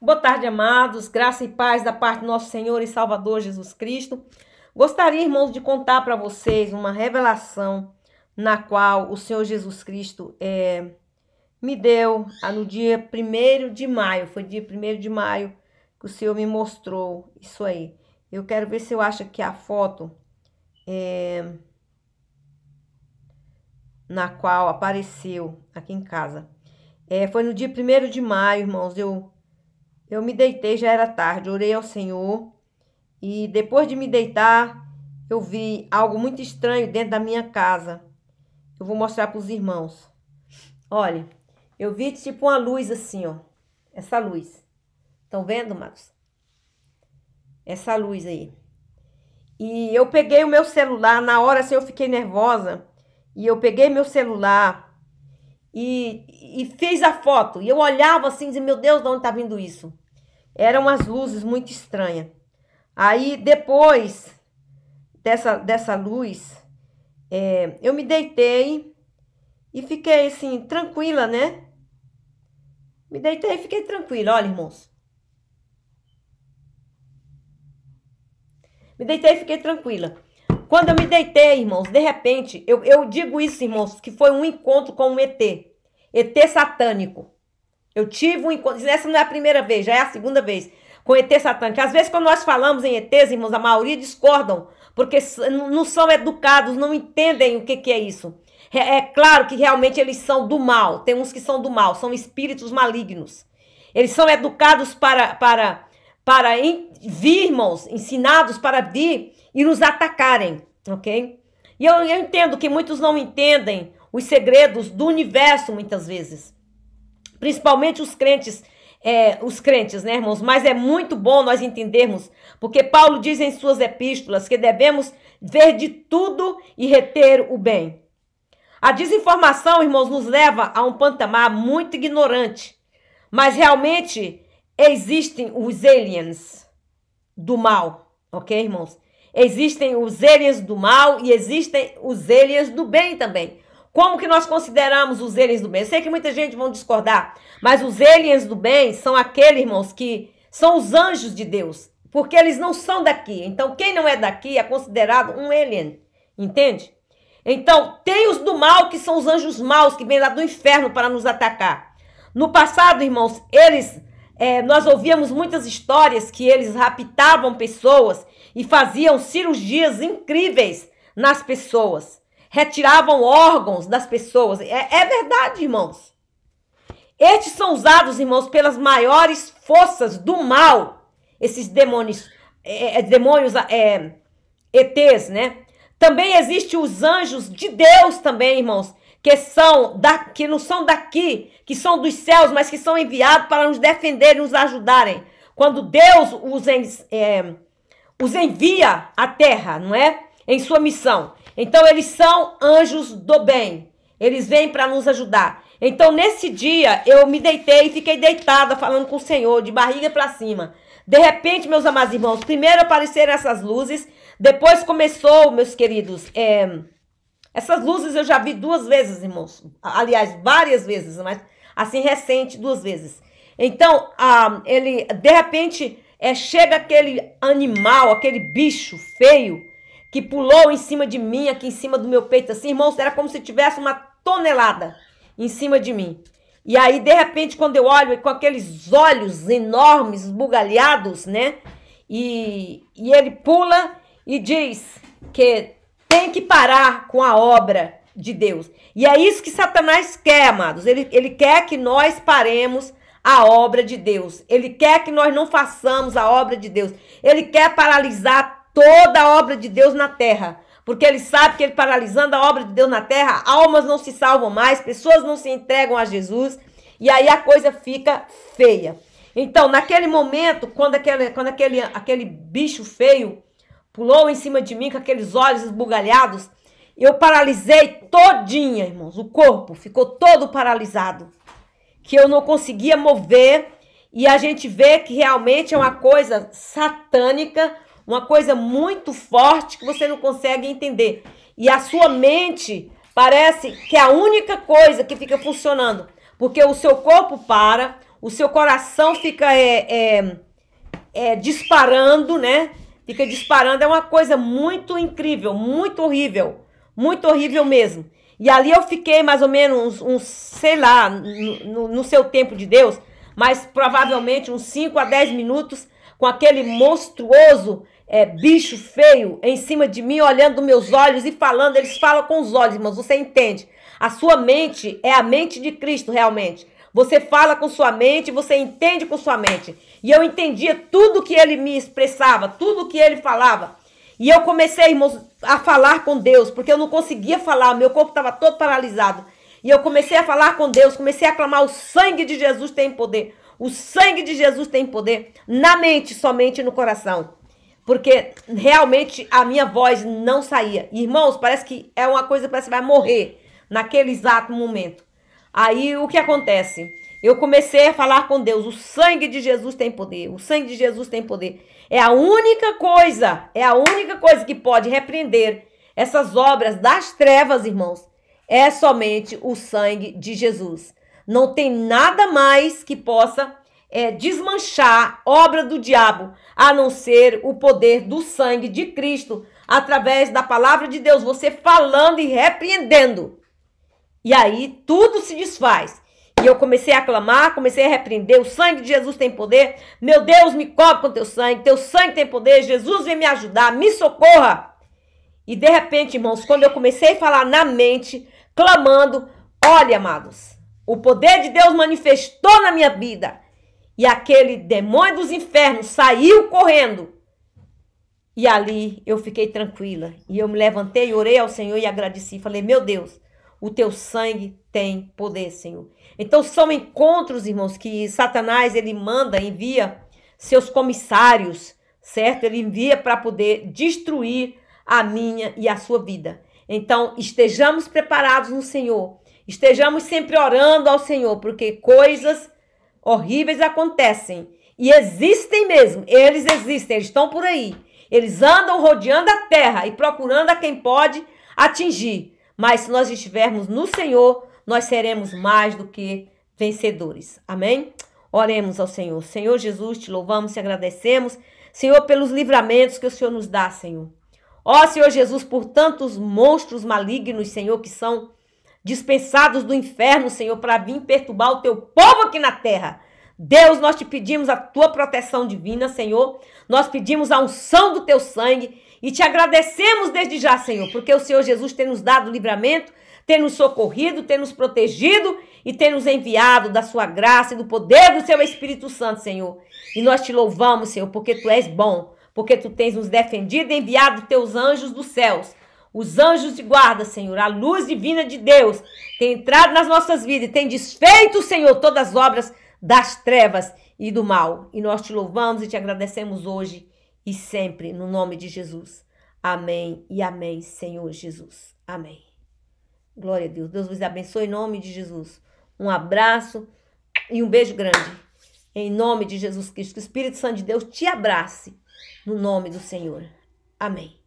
Boa tarde, amados. Graça e paz da parte do nosso Senhor e Salvador Jesus Cristo. Gostaria, irmãos, de contar para vocês uma revelação na qual o Senhor Jesus Cristo é, me deu ah, no dia 1 de maio. Foi dia 1 de maio que o Senhor me mostrou isso aí. Eu quero ver se eu acho que a foto é, na qual apareceu aqui em casa. É, foi no dia 1 de maio, irmãos. Eu eu me deitei, já era tarde, orei ao Senhor e depois de me deitar, eu vi algo muito estranho dentro da minha casa. Eu vou mostrar para os irmãos. Olha, eu vi tipo uma luz assim, ó. Essa luz. Estão vendo, Marcos? Essa luz aí. E eu peguei o meu celular, na hora assim eu fiquei nervosa. E eu peguei meu celular e, e fez a foto. E eu olhava assim e dizia, meu Deus, de onde está vindo isso? Eram umas luzes muito estranhas. Aí depois dessa, dessa luz, é, eu me deitei e fiquei assim, tranquila, né? Me deitei e fiquei tranquila, olha, irmãos. Me deitei e fiquei tranquila. Quando eu me deitei, irmãos, de repente, eu, eu digo isso, irmãos, que foi um encontro com um ET. ET satânico. Eu tive um encontro. Essa não é a primeira vez, já é a segunda vez. Com ET satânico. Às vezes, quando nós falamos em ETs, irmãos, a maioria discordam, porque não são educados, não entendem o que, que é isso. É, é claro que realmente eles são do mal. Tem uns que são do mal, são espíritos malignos. Eles são educados para, para, para vir, irmãos, ensinados para vir e nos atacarem, ok? E eu, eu entendo que muitos não entendem os segredos do universo muitas vezes. Principalmente os crentes, é, os crentes, né, irmãos? Mas é muito bom nós entendermos, porque Paulo diz em suas epístolas que devemos ver de tudo e reter o bem. A desinformação, irmãos, nos leva a um pantamar muito ignorante, mas realmente existem os aliens do mal, ok, irmãos? Existem os aliens do mal e existem os aliens do bem também. Como que nós consideramos os aliens do bem? Eu sei que muita gente vão discordar, mas os aliens do bem são aqueles, irmãos, que são os anjos de Deus, porque eles não são daqui. Então, quem não é daqui é considerado um alien, entende? Então, tem os do mal, que são os anjos maus, que vêm lá do inferno para nos atacar. No passado, irmãos, eles é, nós ouvíamos muitas histórias que eles raptavam pessoas e faziam cirurgias incríveis nas pessoas retiravam órgãos das pessoas. É, é verdade, irmãos. Estes são usados, irmãos, pelas maiores forças do mal, esses demônios, é, é demônios é, ETs, né? Também existem os anjos de Deus também, irmãos, que são da, que não são daqui, que são dos céus, mas que são enviados para nos defender e nos ajudarem. Quando Deus os, é, os envia à terra, não é? Em sua missão. Então eles são anjos do bem. Eles vêm para nos ajudar. Então nesse dia eu me deitei e fiquei deitada falando com o Senhor, de barriga para cima. De repente, meus amados irmãos, primeiro apareceram essas luzes, depois começou, meus queridos, é, essas luzes eu já vi duas vezes, irmãos. Aliás, várias vezes, mas assim recente, duas vezes. Então, ele de repente é, chega aquele animal, aquele bicho feio, que pulou em cima de mim, aqui em cima do meu peito, assim, irmãos, era como se tivesse uma tonelada em cima de mim. E aí, de repente, quando eu olho é com aqueles olhos enormes, bugalhados né? E, e ele pula e diz que tem que parar com a obra de Deus. E é isso que Satanás quer, amados. Ele, ele quer que nós paremos a obra de Deus. Ele quer que nós não façamos a obra de Deus. Ele quer paralisar toda a obra de Deus na terra. Porque ele sabe que ele paralisando a obra de Deus na terra, almas não se salvam mais, pessoas não se entregam a Jesus, e aí a coisa fica feia. Então, naquele momento, quando aquele, quando aquele, aquele bicho feio pulou em cima de mim com aqueles olhos esbugalhados, eu paralisei todinha, irmãos. O corpo ficou todo paralisado. Que eu não conseguia mover. E a gente vê que realmente é uma coisa satânica uma coisa muito forte que você não consegue entender. E a sua mente parece que é a única coisa que fica funcionando, porque o seu corpo para, o seu coração fica é, é, é, disparando, né? Fica disparando, é uma coisa muito incrível, muito horrível, muito horrível mesmo. E ali eu fiquei mais ou menos uns, sei lá, no, no, seu tempo de Deus, mas provavelmente uns 5 a 10 minutos com aquele monstruoso é, bicho feio em cima de mim, olhando meus olhos e falando. Eles falam com os olhos, irmãos, você entende? A sua mente é a mente de Cristo realmente. Você fala com sua mente, você entende com sua mente. E eu entendia tudo que ele me expressava, tudo que ele falava. E eu comecei, irmãos, a falar com Deus, porque eu não conseguia falar, meu corpo estava todo paralisado. E eu comecei a falar com Deus, comecei a clamar: o sangue de Jesus tem poder. O sangue de Jesus tem poder na mente, somente no coração. Porque realmente a minha voz não saía. Irmãos, parece que é uma coisa, parece que vai morrer naquele exato momento. Aí o que acontece? Eu comecei a falar com Deus. O sangue de Jesus tem poder. O sangue de Jesus tem poder. É a única coisa, é a única coisa que pode repreender essas obras das trevas, irmãos. É somente o sangue de Jesus. Não tem nada mais que possa é, desmanchar obra do diabo, a não ser o poder do sangue de Cristo, através da palavra de Deus, você falando e repreendendo. E aí tudo se desfaz. E eu comecei a clamar, comecei a repreender. O sangue de Jesus tem poder. Meu Deus, me cobre com teu sangue. Teu sangue tem poder. Jesus vem me ajudar, me socorra. E de repente, irmãos, quando eu comecei a falar na mente, clamando, olha, amados, o poder de Deus manifestou na minha vida. E aquele demônio dos infernos saiu correndo. E ali eu fiquei tranquila. E eu me levantei, orei ao Senhor e agradeci. Falei, meu Deus, o teu sangue tem poder, Senhor. Então são encontros, irmãos, que Satanás ele manda, envia seus comissários, certo? Ele envia para poder destruir a minha e a sua vida. Então estejamos preparados no Senhor. Estejamos sempre orando ao Senhor, porque coisas horríveis acontecem. E existem mesmo, eles existem, eles estão por aí. Eles andam rodeando a terra e procurando a quem pode atingir. Mas se nós estivermos no Senhor, nós seremos mais do que vencedores. Amém? Oremos ao Senhor. Senhor Jesus, te louvamos, e agradecemos. Senhor, pelos livramentos que o Senhor nos dá, Senhor. Ó Senhor Jesus, por tantos monstros malignos, Senhor, que são dispensados do inferno, Senhor, para vir perturbar o teu povo aqui na terra. Deus, nós te pedimos a tua proteção divina, Senhor. Nós pedimos a unção do teu sangue e te agradecemos desde já, Senhor, porque o Senhor Jesus tem nos dado livramento, tem nos socorrido, tem nos protegido e tem nos enviado da sua graça e do poder do seu Espírito Santo, Senhor. E nós te louvamos, Senhor, porque tu és bom, porque tu tens nos defendido e enviado teus anjos dos céus os anjos de guarda, Senhor, a luz divina de Deus tem entrado nas nossas vidas e tem desfeito, Senhor, todas as obras das trevas e do mal. E nós te louvamos e te agradecemos hoje e sempre, no nome de Jesus. Amém e amém, Senhor Jesus. Amém. Glória a Deus. Deus vos abençoe em nome de Jesus. Um abraço e um beijo grande. Em nome de Jesus Cristo, que o Espírito Santo de Deus te abrace. No nome do Senhor. Amém.